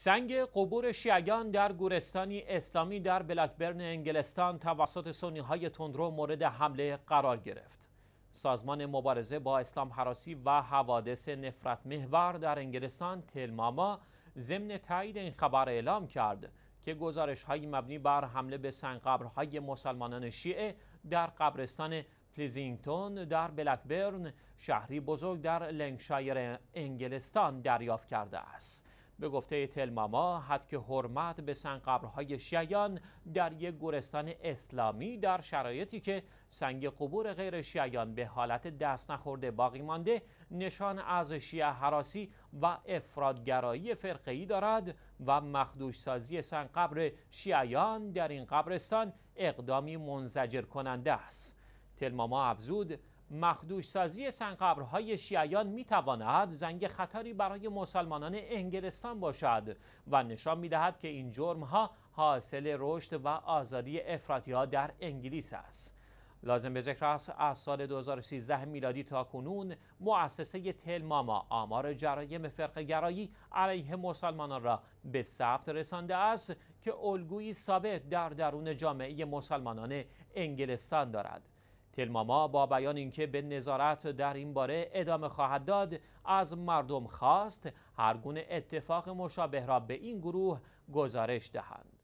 سنگ قبور شیعیان در گورستانی اسلامی در بلکبرن انگلستان توسط سنی های تندرو مورد حمله قرار گرفت. سازمان مبارزه با اسلام حراسی و حوادث نفرت محور در انگلستان تلماما ضمن تایید این خبر اعلام کرد که گزارش های مبنی بر حمله به سنگ قبرهای مسلمانان شیعه در قبرستان پلیزینگتون در بلکبرن شهری بزرگ در لنگشایر انگلستان دریافت کرده است. به گفته تلماما حد که حرمت به سنگ قبرهای شیعان در یک گورستان اسلامی در شرایطی که سنگ قبور غیر شیعان به حالت دست نخورده باقی مانده نشان از شیعه حراسی و افرادگرایی فرقه‌ای دارد و مخدوش سازی سنگ قبر شیعیان در این قبرستان اقدامی منزجر کننده است تلماما افزود مخدوش سازی سنقبرهای شیعیان می تواند زنگ خطری برای مسلمانان انگلستان باشد و نشان می دهد که این جرم ها حاصل رشد و آزادی افراطی ها در انگلیس است. لازم به ذکر است از سال 2013 میلادی تا کنون مؤسسه تلماما آمار جرایم گرایی علیه مسلمانان را به ثبت رسانده است که الگویی ثابت در درون جامعه مسلمانان انگلستان دارد. تلماما با بیان اینکه به نظارت در این باره ادامه خواهد داد از مردم خواست هرگونه اتفاق مشابه را به این گروه گزارش دهند